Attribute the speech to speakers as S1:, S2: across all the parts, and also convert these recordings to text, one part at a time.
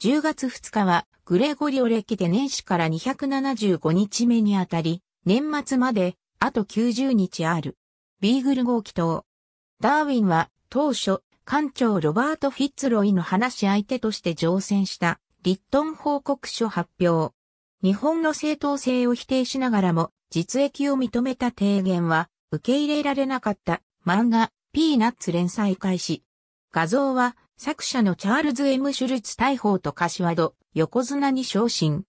S1: 10月2日はグレゴリオ歴で年始から275日目にあたり、年末まであと90日ある。ビーグル号祈祷。ダーウィンは当初、艦長ロバート・フィッツロイの話し相手として乗船したリットン報告書発表。日本の正当性を否定しながらも実益を認めた提言は受け入れられなかった漫画ピーナッツ連載開始。画像は作者のチャールズ・ M・ シュルツ大砲と柏戸、横綱に昇進。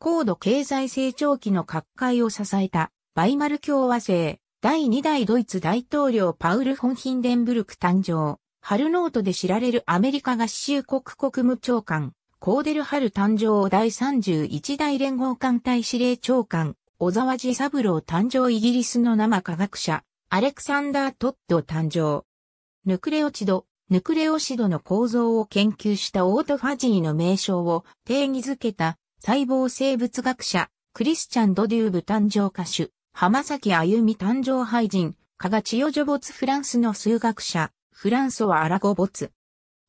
S1: 高度経済成長期の各界を支えた、バイマル共和制、第2代ドイツ大統領パウル・フォン・ヒンデンブルク誕生、春ノートで知られるアメリカ合衆国国務長官、コーデル・ハル誕生第31代連合艦隊司令長官、小沢治三郎誕生イギリスの生科学者、アレクサンダー・トッド誕生。ヌクレオチド、ヌクレオシドの構造を研究したオートファジーの名称を定義づけた細胞生物学者、クリスチャン・ドデューブ誕生歌手、浜崎あゆみ誕生俳人、加賀千代女没フランスの数学者、フランソワ・アラゴボツ。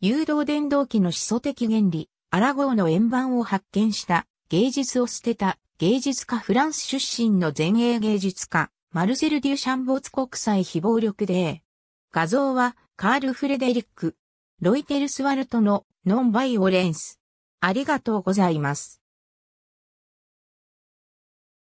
S1: 誘導電動機の思想的原理、アラゴーの円盤を発見した芸術を捨てた芸術家フランス出身の前衛芸術家、マルセル・デュシャンボツ国際非暴力デー。画像はカール・フレデリック、ロイテルスワルトのノンバイオレンス。ありがとうございます。